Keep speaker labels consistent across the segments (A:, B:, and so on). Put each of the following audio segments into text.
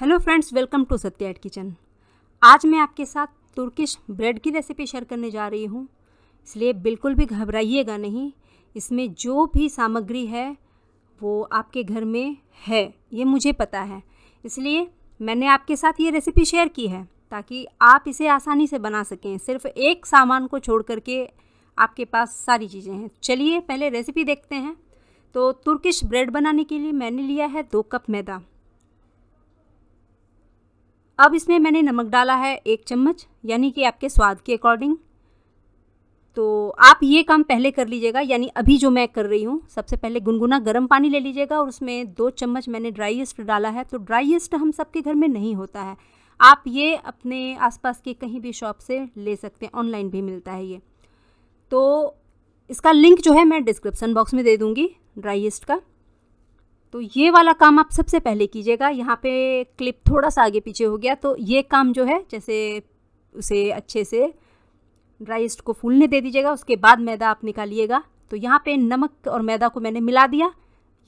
A: hello friends welcome to Satya at kitchen आज मैं आपके साथ तुर्किश ब्रेड की रेसिपी शेयर करने जा रही हूँ इसलिए बिल्कुल भी घबराइएगा नहीं इसमें जो भी सामग्री है वो आपके घर में है ये मुझे पता है इसलिए मैंने आपके साथ ये रेसिपी शेयर की है ताकि आप इसे आसानी से बना सकें सिर्फ एक सामान को छोड़ करके आपके पास सारी चीज़ें हैं चलिए पहले रेसिपी देखते हैं तो तुर्किश ब्रेड बनाने के लिए मैंने लिया है दो कप मैदा अब इसमें मैंने नमक डाला है एक चम्मच यानी कि आपके स्वाद के अकॉर्डिंग तो आप ये काम पहले कर लीजिएगा यानी अभी जो मैं कर रही हूँ सबसे पहले गुनगुना गर्म पानी ले लीजिएगा और उसमें दो चम्मच मैंने ड्राई डाला है तो ड्राई यस्ट हम सबके घर में नहीं होता है आप ये अपने आसपास के कहीं भी शॉप से ले सकते हैं ऑनलाइन भी मिलता है ये तो इसका लिंक जो है मैं डिस्क्रिप्सन बॉक्स में दे दूँगी ड्राई का तो ये वाला काम आप सबसे पहले कीजिएगा यहाँ पे क्लिप थोड़ा सा आगे पीछे हो गया तो ये काम जो है जैसे उसे अच्छे से ड्राई ईस्ट को फूलने दे दीजिएगा उसके बाद मैदा आप निकालिएगा तो यहाँ पे नमक और मैदा को मैंने मिला दिया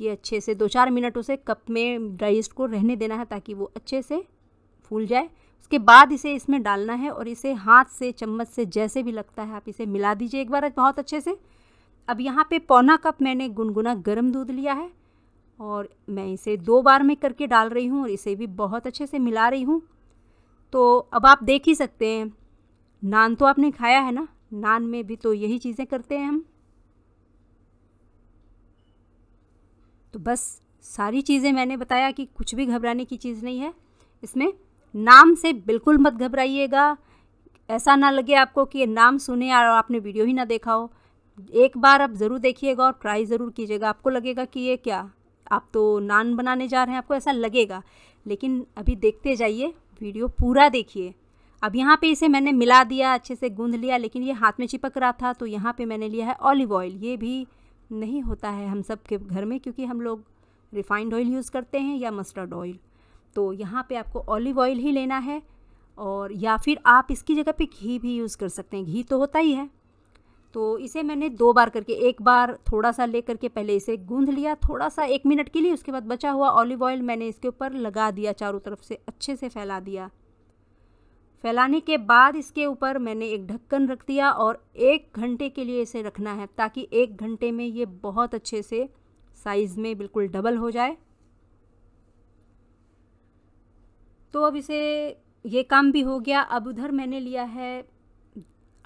A: ये अच्छे से दो चार मिनट उसे कप में ड्राई ईस्ट को रहने देना है ताकि वो अच्छे से फूल जाए उसके बाद इसे इसमें डालना है और इसे हाथ से चम्मच से जैसे भी लगता है आप इसे मिला दीजिए एक बार बहुत अच्छे से अब यहाँ पे पौना कप मैंने गुनगुना गर्म दूध लिया है और मैं इसे दो बार में करके डाल रही हूँ और इसे भी बहुत अच्छे से मिला रही हूँ तो अब आप देख ही सकते हैं नान तो आपने खाया है ना नान में भी तो यही चीज़ें करते हैं हम तो बस सारी चीज़ें मैंने बताया कि कुछ भी घबराने की चीज़ नहीं है इसमें नाम से बिल्कुल मत घबराइएगा ऐसा ना लगे आपको कि नाम सुने और आपने वीडियो ही ना देखा हो एक बार आप ज़रूर देखिएगा और ट्राई ज़रूर कीजिएगा आपको लगेगा कि ये क्या आप तो नान बनाने जा रहे हैं आपको ऐसा लगेगा लेकिन अभी देखते जाइए वीडियो पूरा देखिए अब यहाँ पे इसे मैंने मिला दिया अच्छे से गूंध लिया लेकिन ये हाथ में चिपक रहा था तो यहाँ पे मैंने लिया है ऑलिव ऑयल ये भी नहीं होता है हम सब के घर में क्योंकि हम लोग रिफाइंड ऑयल यूज़ करते हैं या मस्टर्ड ऑयल तो यहाँ पे आपको ऑलिव ऑयल ही लेना है और या फिर आप इसकी जगह पे घी भी यूज़ कर सकते हैं घी तो होता ही है तो इसे मैंने दो बार करके एक बार थोड़ा सा ले करके पहले इसे गूंध लिया थोड़ा सा एक मिनट के लिए उसके बाद बचा हुआ ऑलिव ऑयल मैंने इसके ऊपर लगा दिया चारों तरफ से अच्छे से फैला दिया फैलाने के बाद इसके ऊपर मैंने एक ढक्कन रख दिया और एक घंटे के लिए इसे रखना है ताकि एक घंटे में ये बहुत अच्छे से साइज़ में बिल्कुल डबल हो जाए तो अब इसे ये काम भी हो गया अब उधर मैंने लिया है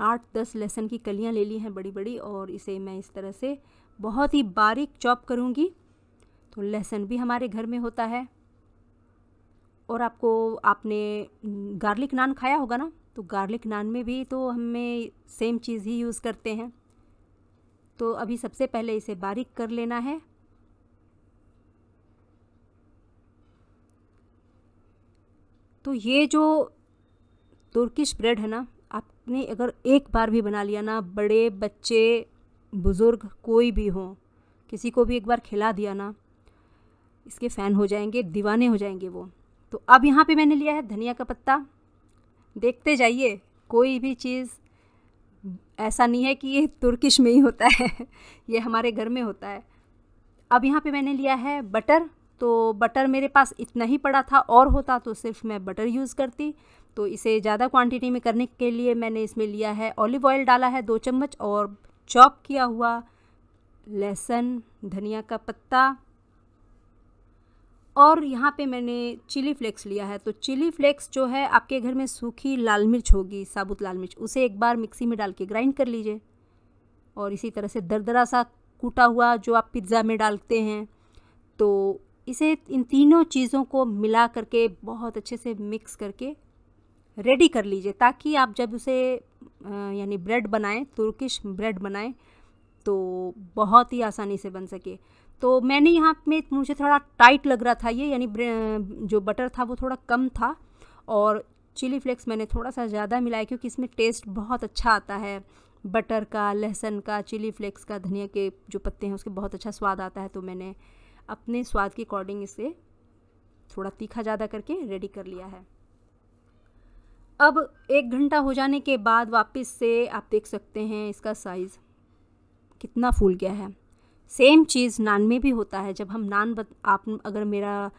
A: आठ दस लहसुन की कलियाँ ले ली हैं बड़ी बड़ी और इसे मैं इस तरह से बहुत ही बारीक चॉप करूँगी तो लहसुन भी हमारे घर में होता है और आपको आपने गार्लिक नान खाया होगा ना तो गार्लिक नान में भी तो हमें सेम चीज़ ही यूज़ करते हैं तो अभी सबसे पहले इसे बारीक कर लेना है तो ये जो तुर्किश ब्रेड है ना आपने अगर एक बार भी बना लिया ना बड़े बच्चे बुज़ुर्ग कोई भी हो किसी को भी एक बार खिला दिया ना इसके फ़ैन हो जाएंगे दीवाने हो जाएंगे वो तो अब यहाँ पे मैंने लिया है धनिया का पत्ता देखते जाइए कोई भी चीज़ ऐसा नहीं है कि ये तुर्किश में ही होता है ये हमारे घर में होता है अब यहाँ पे मैंने लिया है बटर तो बटर मेरे पास इतना ही पड़ा था और होता तो सिर्फ मैं बटर यूज़ करती तो इसे ज़्यादा क्वांटिटी में करने के लिए मैंने इसमें लिया है ऑलिव ऑयल डाला है दो चम्मच और चॉप किया हुआ लहसुन धनिया का पत्ता और यहाँ पे मैंने चिली फ्लेक्स लिया है तो चिली फ्लेक्स जो है आपके घर में सूखी लाल मिर्च होगी साबुत लाल मिर्च उसे एक बार मिक्सी में डाल के ग्राइंड कर लीजिए और इसी तरह से दरदरा सा कूटा हुआ जो आप पिज़्ज़ा में डालते हैं तो इसे इन तीनों चीज़ों को मिला करके बहुत अच्छे से मिक्स करके रेडी कर लीजिए ताकि आप जब उसे यानी ब्रेड बनाएं तुर्किश ब्रेड बनाएं तो बहुत ही आसानी से बन सके तो मैंने यहाँ में मुझे थोड़ा टाइट लग रहा था ये यानी जो बटर था वो थोड़ा कम था और चिली फ्लेक्स मैंने थोड़ा सा ज़्यादा मिलाया क्योंकि इसमें टेस्ट बहुत अच्छा आता है बटर का लहसन का चिली फ्लेक्स का धनिया के जो पत्ते हैं उसके बहुत अच्छा स्वाद आता है तो मैंने अपने स्वाद के अकॉर्डिंग इसे थोड़ा तीखा ज़्यादा करके रेडी कर लिया है अब एक घंटा हो जाने के बाद वापस से आप देख सकते हैं इसका साइज़ कितना फूल गया है सेम चीज़ नान में भी होता है जब हम नान बत, आप अगर मेरा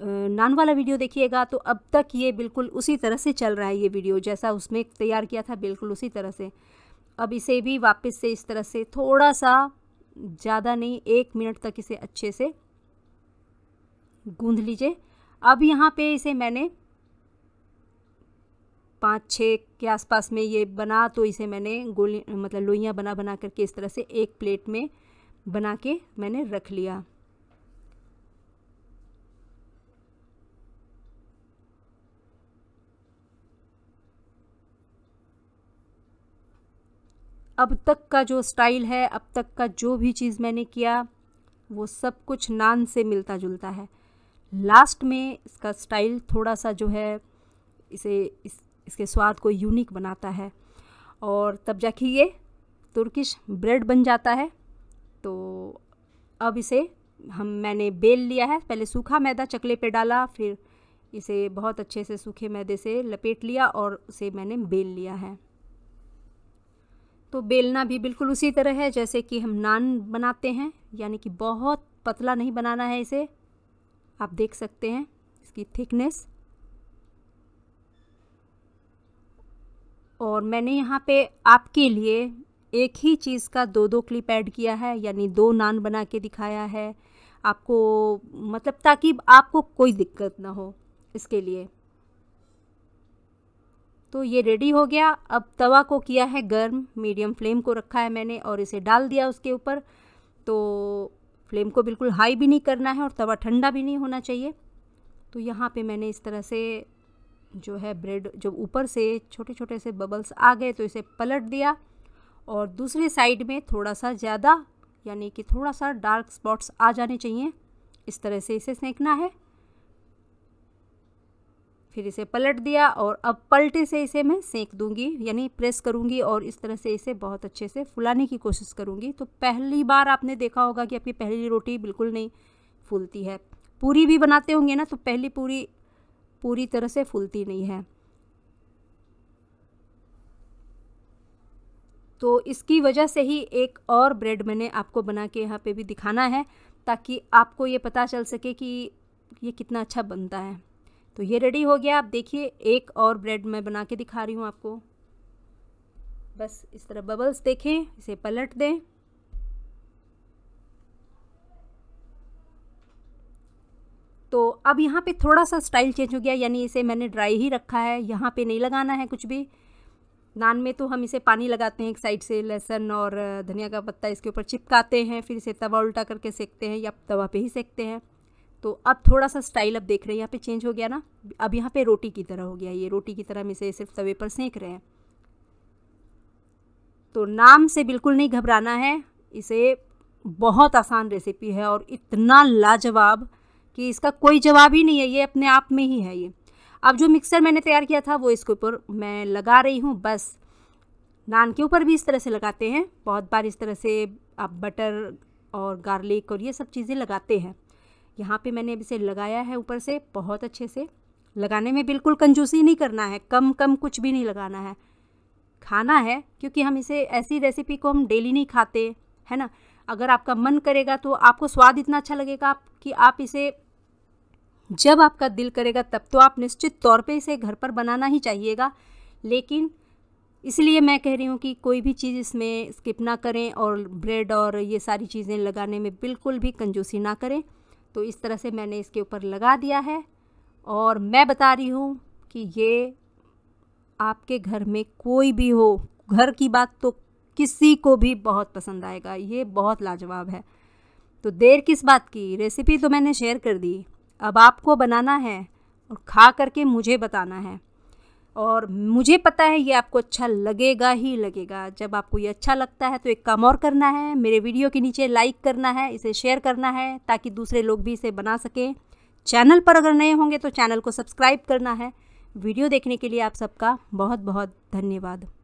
A: नान वाला वीडियो देखिएगा तो अब तक ये बिल्कुल उसी तरह से चल रहा है ये वीडियो जैसा उसमें तैयार किया था बिल्कुल उसी तरह से अब इसे भी वापस से इस तरह से थोड़ा सा ज़्यादा नहीं एक मिनट तक इसे अच्छे से गूँध लीजिए अब यहाँ पे इसे मैंने पाँच छः के आसपास में ये बना तो इसे मैंने गोली मतलब लोइयाँ बना बना करके इस तरह से एक प्लेट में बना के मैंने रख लिया अब तक का जो स्टाइल है अब तक का जो भी चीज़ मैंने किया वो सब कुछ नान से मिलता जुलता है लास्ट में इसका स्टाइल थोड़ा सा जो है इसे इस इसके स्वाद को यूनिक बनाता है और तब जाके ये तुर्किश ब्रेड बन जाता है तो अब इसे हम मैंने बेल लिया है पहले सूखा मैदा चकले पे डाला फिर इसे बहुत अच्छे से सूखे मैदे से लपेट लिया और उसे मैंने बेल लिया है तो बेलना भी बिल्कुल उसी तरह है जैसे कि हम नान बनाते हैं यानी कि बहुत पतला नहीं बनाना है इसे आप देख सकते हैं इसकी थिकनेस और मैंने यहाँ पे आपके लिए एक ही चीज़ का दो दो क्लिप ऐड किया है यानी दो नान बना के दिखाया है आपको मतलब ताकि आपको कोई दिक्कत ना हो इसके लिए तो ये रेडी हो गया अब तवा को किया है गर्म मीडियम फ्लेम को रखा है मैंने और इसे डाल दिया उसके ऊपर तो फ्लेम को बिल्कुल हाई भी नहीं करना है और तवा ठंडा भी नहीं होना चाहिए तो यहाँ पे मैंने इस तरह से जो है ब्रेड जब ऊपर से छोटे छोटे से बबल्स आ गए तो इसे पलट दिया और दूसरी साइड में थोड़ा सा ज़्यादा यानी कि थोड़ा सा डार्क स्पॉट्स आ जाने चाहिए इस तरह से इसे सेंकना है फिर इसे पलट दिया और अब पलटे से इसे मैं सेंक दूंगी यानी प्रेस करूंगी और इस तरह से इसे बहुत अच्छे से फुलाने की कोशिश करूंगी तो पहली बार आपने देखा होगा कि आपकी पहली रोटी बिल्कुल नहीं फूलती है पूरी भी बनाते होंगे ना तो पहली पूरी पूरी तरह से फूलती नहीं है तो इसकी वजह से ही एक और ब्रेड मैंने आपको बना के यहाँ पे भी दिखाना है ताकि आपको ये पता चल सके कि ये कितना अच्छा बनता है तो ये रेडी हो गया आप देखिए एक और ब्रेड मैं बना के दिखा रही हूँ आपको बस इस तरह बबल्स देखें इसे पलट दें तो अब यहाँ पे थोड़ा सा स्टाइल चेंज हो गया यानी इसे मैंने ड्राई ही रखा है यहाँ पे नहीं लगाना है कुछ भी नान में तो हम इसे पानी लगाते हैं एक साइड से लहसुन और धनिया का पत्ता इसके ऊपर चिपकाते हैं फिर इसे तवा उल्टा करके सेकते हैं या तवा पे ही सेकते हैं तो अब थोड़ा सा स्टाइल अब देख रहे हैं यहाँ पे चेंज हो गया ना अब यहाँ पे रोटी की तरह हो गया ये रोटी की तरह हम इसे सिर्फ तवे पर सेंक रहे हैं तो नाम से बिल्कुल नहीं घबराना है इसे बहुत आसान रेसिपी है और इतना लाजवाब कि इसका कोई जवाब ही नहीं है ये अपने आप में ही है ये अब जो मिक्सर मैंने तैयार किया था वो इसके ऊपर मैं लगा रही हूँ बस नान के ऊपर भी इस तरह से लगाते हैं बहुत बार इस तरह से आप बटर और गार्लिक और ये सब चीज़ें लगाते हैं यहाँ पे मैंने अभी इसे लगाया है ऊपर से बहुत अच्छे से लगाने में बिल्कुल कंजूसी नहीं करना है कम कम कुछ भी नहीं लगाना है खाना है क्योंकि हम इसे ऐसी रेसिपी को हम डेली नहीं खाते है ना अगर आपका मन करेगा तो आपको स्वाद इतना अच्छा लगेगा आप कि आप इसे जब आपका दिल करेगा तब तो आप निश्चित तौर पे इसे घर पर बनाना ही चाहिएगा लेकिन इसलिए मैं कह रही हूँ कि कोई भी चीज़ इसमें स्किप ना करें और ब्रेड और ये सारी चीज़ें लगाने में बिल्कुल भी कंजूसी ना करें तो इस तरह से मैंने इसके ऊपर लगा दिया है और मैं बता रही हूँ कि ये आपके घर में कोई भी हो घर की बात तो किसी को भी बहुत पसंद आएगा ये बहुत लाजवाब है तो देर किस बात की रेसिपी तो मैंने शेयर कर दी अब आपको बनाना है और खा करके मुझे बताना है और मुझे पता है ये आपको अच्छा लगेगा ही लगेगा जब आपको ये अच्छा लगता है तो एक काम और करना है मेरे वीडियो के नीचे लाइक करना है इसे शेयर करना है ताकि दूसरे लोग भी इसे बना सकें चैनल पर अगर नए होंगे तो चैनल को सब्सक्राइब करना है वीडियो देखने के लिए आप सबका बहुत बहुत धन्यवाद